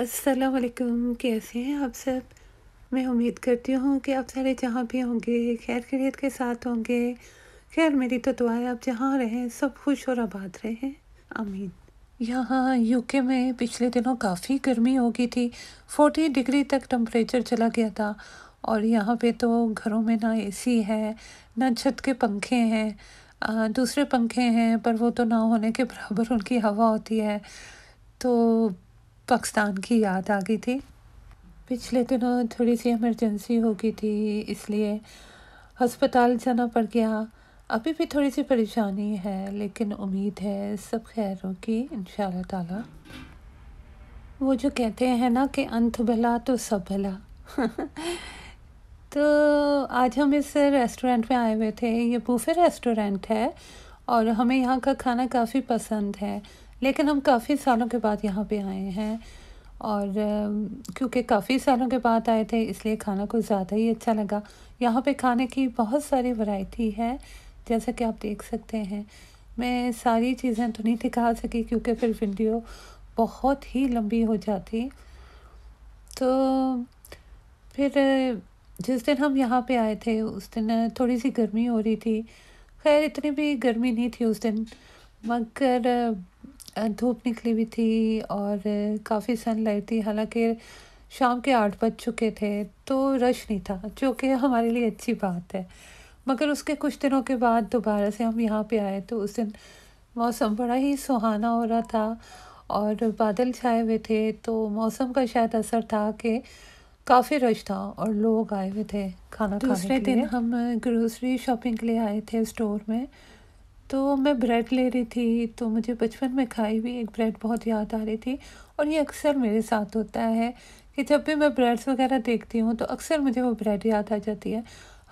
असलकुम कैसे हैं आप सब मैं उम्मीद करती हूँ कि आप सारे जहाँ भी होंगे खैर खरीत के साथ होंगे खैर मेरी तो दुआ है आप जहाँ रहें सब खुश और आबाद रहें आमीन यहाँ यूके में पिछले दिनों काफ़ी गर्मी हो गई थी फोर्टी डिग्री तक टम्परेचर चला गया था और यहाँ पे तो घरों में ना एसी है ना छत के पंखे हैं दूसरे पंखे हैं पर वो तो ना होने के बराबर उनकी हवा होती है तो पाकिस्तान की याद आ गई थी पिछले दिनों थोड़ी सी इमरजेंसी हो गई थी इसलिए हस्पताल जाना पड़ गया अभी भी थोड़ी सी परेशानी है लेकिन उम्मीद है सब खैर होगी इन ताला वो जो कहते हैं ना कि अंत भला तो सब भला तो आज हम इस रेस्टोरेंट में आए हुए थे ये बूफे रेस्टोरेंट है और हमें यहाँ का खाना काफ़ी पसंद है लेकिन हम काफ़ी सालों के बाद यहाँ पे आए हैं और क्योंकि काफ़ी सालों के बाद आए थे इसलिए खाना कुछ ज़्यादा ही अच्छा लगा यहाँ पे खाने की बहुत सारी वैरायटी है जैसा कि आप देख सकते हैं मैं सारी चीज़ें तो नहीं दिखा सकी क्योंकि फिर वीडियो बहुत ही लंबी हो जाती तो फिर जिस दिन हम यहाँ पे आए थे उस दिन थोड़ी सी गर्मी हो रही थी खैर इतनी भी गर्मी नहीं थी उस दिन मगर धूप निकली हुई थी और काफ़ी सनलाइट थी हालांकि शाम के आठ बज चुके थे तो रश नहीं था जो कि हमारे लिए अच्छी बात है मगर उसके कुछ दिनों के बाद दोबारा से हम यहाँ पे आए तो उस दिन मौसम बड़ा ही सुहाना हो रहा था और बादल छाए हुए थे तो मौसम का शायद असर था कि काफ़ी रश था और लोग आए हुए थे खाना दूसरे खाने के दिन हम ग्रोसरी शॉपिंग के लिए आए थे स्टोर में तो मैं ब्रेड ले रही थी तो मुझे बचपन में खाई हुई एक ब्रेड बहुत याद आ रही थी और ये अक्सर मेरे साथ होता है कि जब भी मैं ब्रेड्स वगैरह देखती हूँ तो अक्सर मुझे वो ब्रेड याद आ जाती है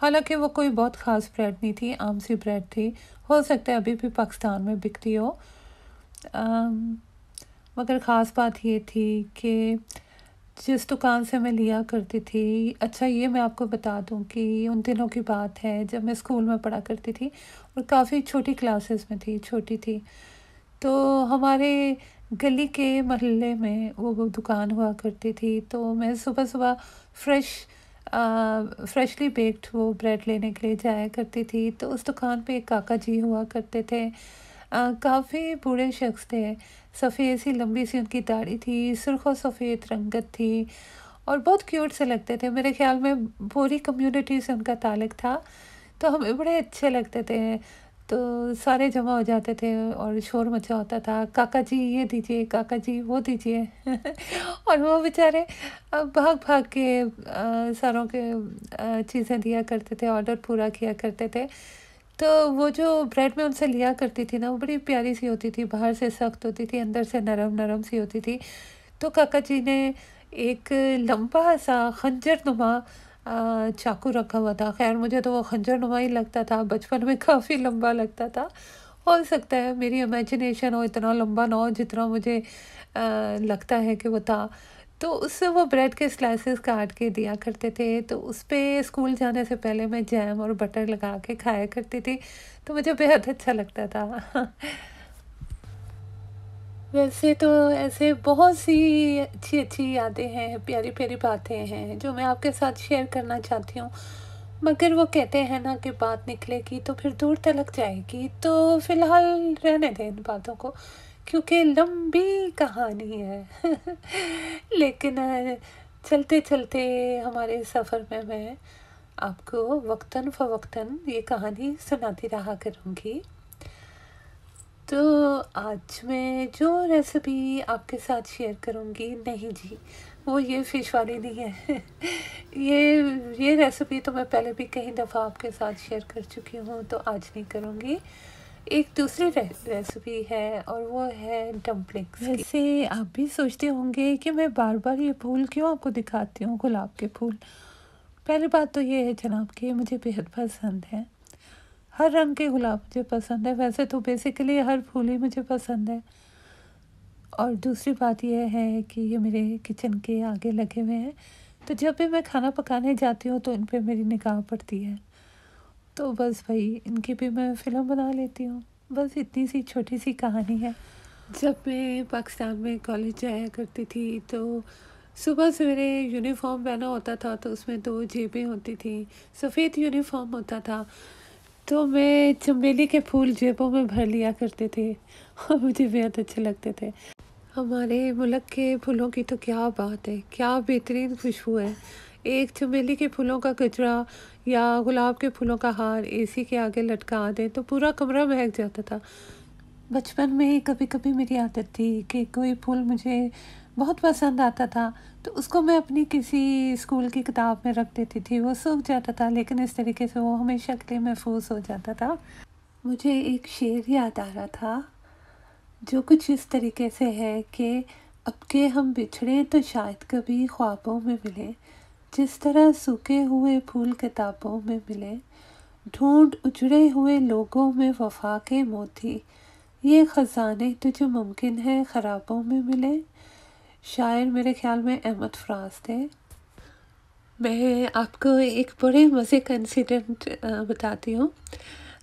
हालांकि वो कोई बहुत ख़ास ब्रेड नहीं थी आम सी ब्रेड थी हो सकता है अभी भी पाकिस्तान में बिकती हो मगर ख़ास बात ये थी कि जिस दुकान से मैं लिया करती थी अच्छा ये मैं आपको बता दूं कि उन दिनों की बात है जब मैं स्कूल में पढ़ा करती थी और काफ़ी छोटी क्लासेस में थी छोटी थी तो हमारे गली के महल्ले में वो दुकान हुआ करती थी तो मैं सुबह सुबह फ्रेश फ्रेशली बेक्ड वो ब्रेड लेने के लिए जाया करती थी तो उस दुकान पे एक काका जी हुआ करते थे काफ़ी बूढ़े शख्स थे सफ़ेद सी लंबी सी उनकी दाढ़ी थी सुरख और सफ़ेद रंगत थी और बहुत क्यूट से लगते थे मेरे ख्याल में पूरी कम्युनिटी से उनका ताल्लुक था तो हमें बड़े अच्छे लगते थे तो सारे जमा हो जाते थे और शोर मचा होता था काका जी ये दीजिए काका जी वो दीजिए और वो बेचारे भाग भाग के सारों के चीज़ें दिया करते थे ऑर्डर पूरा किया करते थे तो वो जो ब्रेड में उनसे लिया करती थी ना वो बड़ी प्यारी सी होती थी बाहर से सख्त होती थी अंदर से नरम नरम सी होती थी तो काका जी ने एक लंबा सा खंजर नुमा चाकू रखा हुआ था खैर मुझे तो वो खंजर नुमा ही लगता था बचपन में काफ़ी लंबा लगता था हो सकता है मेरी इमेजिनेशन हो इतना लंबा ना हो जितना मुझे आ, लगता है कि वो था तो उससे वो ब्रेड के स्लाइसेस काट के दिया करते थे तो उस पर स्कूल जाने से पहले मैं जैम और बटर लगा के खाया करती थी तो मुझे बेहद अच्छा लगता था वैसे तो ऐसे बहुत सी अच्छी अच्छी यादें हैं प्यारी प्यारी बातें हैं जो मैं आपके साथ शेयर करना चाहती हूँ मगर वो कहते हैं ना कि बात निकलेगी तो फिर दूर तलक जाएगी तो फिलहाल रहने दें इन बातों को क्योंकि लंबी कहानी है लेकिन चलते चलते हमारे सफ़र में मैं आपको वक्तन फ़वक्तन ये कहानी सुनाती रहा करूँगी तो आज मैं जो रेसिपी आपके साथ शेयर करूँगी नहीं जी वो ये फ़िश वाली नहीं है ये ये रेसिपी तो मैं पहले भी कई दफ़ा आपके साथ शेयर कर चुकी हूँ तो आज नहीं करूँगी एक दूसरी रे, रेसिपी है और वो है डम्पलिंग्स वैसे आप भी सोचते होंगे कि मैं बार बार ये फूल क्यों आपको दिखाती हूँ गुलाब के फूल पहली बात तो ये है जनाब कि मुझे बेहद पसंद है हर रंग के गुलाब मुझे पसंद है वैसे तो बेसिकली हर फूल ही मुझे पसंद है और दूसरी बात यह है कि ये मेरे किचन के आगे लगे हुए हैं तो जब भी मैं खाना पकाने जाती हूँ तो इन पर मेरी निगाह पड़ती है तो बस भाई इनकी भी मैं फ़िल्म बना लेती हूँ बस इतनी सी छोटी सी कहानी है जब मैं पाकिस्तान में कॉलेज जाया करती थी तो सुबह सवेरे यूनिफॉर्म पहना होता था तो उसमें दो जेबें होती थी सफ़ेद यूनिफॉर्म होता था तो मैं चमेली के फूल जेबों में भर लिया करते थे और मुझे बेहद अच्छे लगते थे हमारे मुल्क के फूलों की तो क्या बात है क्या बेहतरीन खुशबू है एक चमेली के फूलों का कचरा या गुलाब के फूलों का हार एसी के आगे लटका दें तो पूरा कमरा महक जाता था बचपन में कभी कभी मेरी आदत थी कि कोई फूल मुझे बहुत पसंद आता था तो उसको मैं अपनी किसी स्कूल की किताब में रख देती थी वो सूख जाता था लेकिन इस तरीके से वो हमेशा के लिए महफूज हो जाता था मुझे एक शेर याद आ रहा था जो कुछ इस तरीके से है कि अब के हम बिछड़े तो शायद कभी ख्वाबों में मिले जिस तरह सूखे हुए फूल किताबों में मिले ढूंढ उजड़े हुए लोगों में वफा के मोती ये ख़जाने तुझे मुमकिन है ख़राबों में मिले शायर मेरे ख्याल में अहमद फ्राज थे मैं आपको एक बड़े मज़े का इंसिडेंट बताती हूँ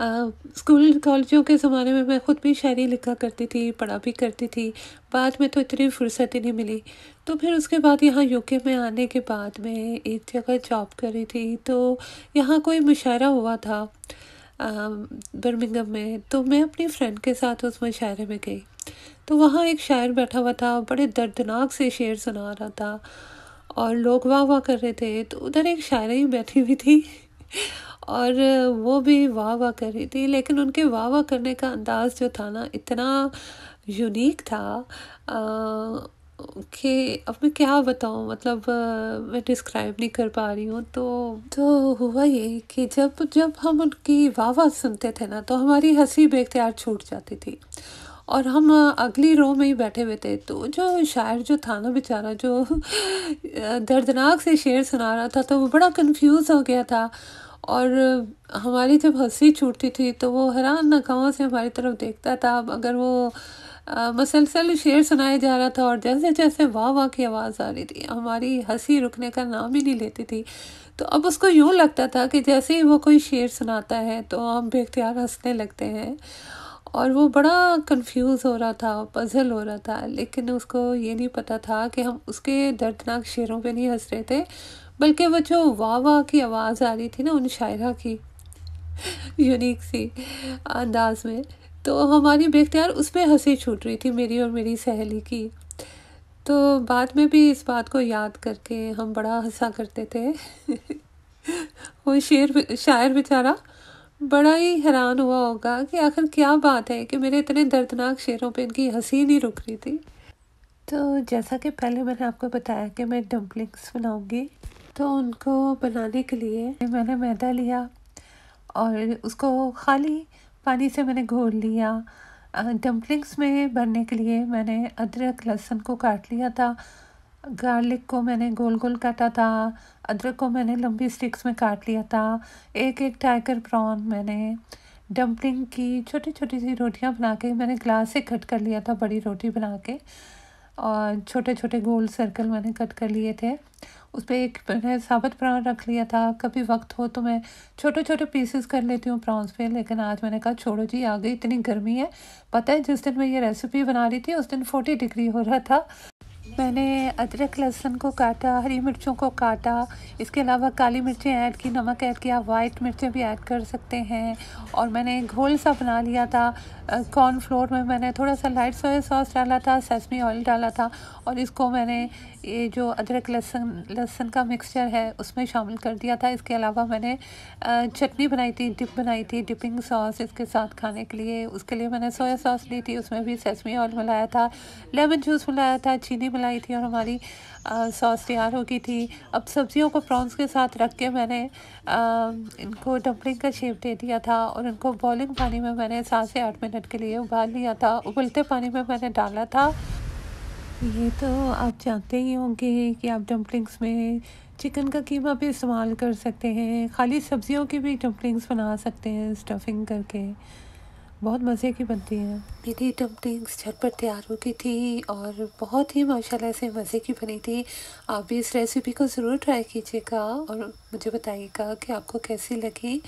स्कूल कॉलेजों के ज़माने में मैं ख़ुद भी शायरी लिखा करती थी पढ़ा भी करती थी बाद में तो इतनी फुर्सत ही नहीं मिली तो फिर उसके बाद यहाँ यूके में आने के बाद मैं एक जगह जॉब कर रही थी तो यहाँ कोई मुशायरा हुआ था बर्मिंगम में तो मैं अपनी फ्रेंड के साथ उस मुशायरे में गई तो वहाँ एक शायर बैठा हुआ था बड़े दर्दनाक से शेर सुना रहा था और लोग वाह वाह कर रहे थे तो उधर एक शायरा ही बैठी हुई थी और वो भी वाह वाह कर रही थी लेकिन उनके वाह वाह करने का अंदाज़ जो था ना इतना यूनिक था कि अब मैं क्या बताऊँ मतलब आ, मैं डिस्क्राइब नहीं कर पा रही हूँ तो तो हुआ ये कि जब जब हम उनकी वाह वाह सुनते थे ना तो हमारी हंसी बेख्तियार छूट जाती थी और हम अगली रो में ही बैठे हुए थे तो जो शायर जो था ना बेचारा जो दर्दनाक से शेर सुना रहा था तो वो बड़ा कंफ्यूज हो गया था और हमारी जब हंसी छूटती थी तो वो हैरान नकामों से हमारी तरफ देखता था अगर वो मसलसल शेर सुनाया जा रहा था और जैसे जैसे वाह वाह की आवाज़ आ रही थी हमारी हंसी रुकने का नाम ही नहीं लेती थी तो अब उसको यूँ लगता था कि जैसे ही वो कोई शेर सुनाता है तो हम बेख्तियार हंसने लगते हैं और वो बड़ा कंफ्यूज हो रहा था पजल हो रहा था लेकिन उसको ये नहीं पता था कि हम उसके दर्दनाक शेरों पे नहीं हंस रहे थे बल्कि वो जो वाह वाह की आवाज़ आ रही थी ना उन शायरा की यूनिक सी अंदाज में तो हमारी बेख्तियार उस पर हंसी छूट रही थी मेरी और मेरी सहेली की तो बाद में भी इस बात को याद करके हम बड़ा हंसा करते थे वो शेर शायर बेचारा बड़ा ही हैरान हुआ होगा कि आखिर क्या बात है कि मेरे इतने दर्दनाक शेरों पे इनकी हंसी नहीं रुक रही थी तो जैसा कि पहले मैंने आपको बताया कि मैं डम्पलिंग्स बनाऊंगी तो उनको बनाने के लिए मैंने मैदा लिया और उसको खाली पानी से मैंने घोल लिया डम्पलिंग्स में भरने के लिए मैंने अदरक लहसुन को काट लिया था गार्लिक को मैंने गोल गोल काटा था अदरक को मैंने लंबी स्टिक्स में काट लिया था एक एक टाइगर प्रॉन मैंने डम्पलिंग की छोटी छोटी सी रोटियां बना के मैंने ग्लास से कट कर लिया था बड़ी रोटी बना के और छोटे छोटे गोल सर्कल मैंने कट कर लिए थे उस पर एक मैंने साबुत प्रॉन रख लिया था कभी वक्त हो तो मैं छोटे छोटे पीसेस कर लेती हूँ प्रॉन्स पे लेकिन आज मैंने कहा छोड़ो जी आ गई इतनी गर्मी है पता है जिस दिन मैं ये रेसिपी बना रही थी उस दिन फोर्टी डिग्री हो रहा था मैंने अदरक लहसुन को काटा हरी मिर्चों को काटा इसके अलावा काली मिर्चें ऐड की नमक ऐड किया वाइट मिर्चें भी ऐड कर सकते हैं और मैंने घोल सा बना लिया था कॉर्न फ्लोर में मैंने थोड़ा सा लाइट सोया सॉस डाला था सेसमी ऑयल डाला था और इसको मैंने ये जो अदरक लहसुन लहसुन का मिक्सचर है उसमें शामिल कर दिया था इसके अलावा मैंने चटनी बनाई थी डिप बनाई थी डिपिंग सॉस इसके साथ खाने के लिए उसके लिए मैंने सोया सॉस ली थी उसमें भी सेसमी ऑयल मिलाया था लेमन जूस मिलाया था चीनी मिलाया आई थी और हमारी सॉस तैयार हो गई थी अब सब्जियों को प्रॉन्स के साथ रख के मैंने आ, इनको डम्पलिंग का शेप दे दिया था और इनको बॉइलिंग पानी में मैंने सात से आठ मिनट के लिए उबाल लिया था उबलते पानी में मैंने डाला था ये तो आप जानते ही होंगे कि आप डम्पलिंग्स में चिकन का कीमा भी इस्तेमाल कर सकते हैं खाली सब्जियों की भी डम्पलिंग्स बना सकते हैं स्टफिंग करके बहुत मज़े की बनती हैं मेरी डम्पलिंग्स पर तैयार हो गई थी और बहुत ही माशाल्लाह से मज़े की बनी थी आप भी इस रेसिपी को ज़रूर ट्राई कीजिएगा और मुझे बताइएगा कि आपको कैसी लगी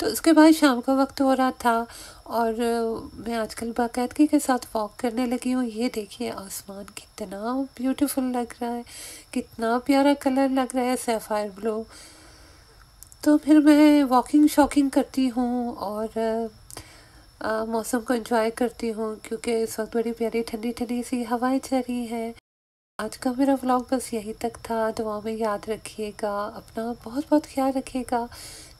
तो उसके बाद शाम का वक्त हो रहा था और मैं आजकल बाकायदगी के साथ वॉक करने लगी हूँ ये देखिए आसमान कितना ब्यूटीफुल लग रहा है कितना प्यारा कलर लग रहा है सेफायर ब्लू तो फिर मैं वॉकिंग शॉकिंग करती हूँ और मौसम को एंजॉय करती हूँ क्योंकि इस वक्त बड़ी प्यारी ठंडी ठंडी सी हवाएं चल रही हैं आज का मेरा व्लॉग बस यहीं तक था दुआ में याद रखिएगा अपना बहुत बहुत ख्याल रखिएगा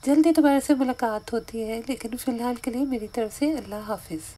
जल्दी दोबारा से मुलाकात होती है लेकिन फ़िलहाल के लिए मेरी तरफ से अल्लाह हाफिज़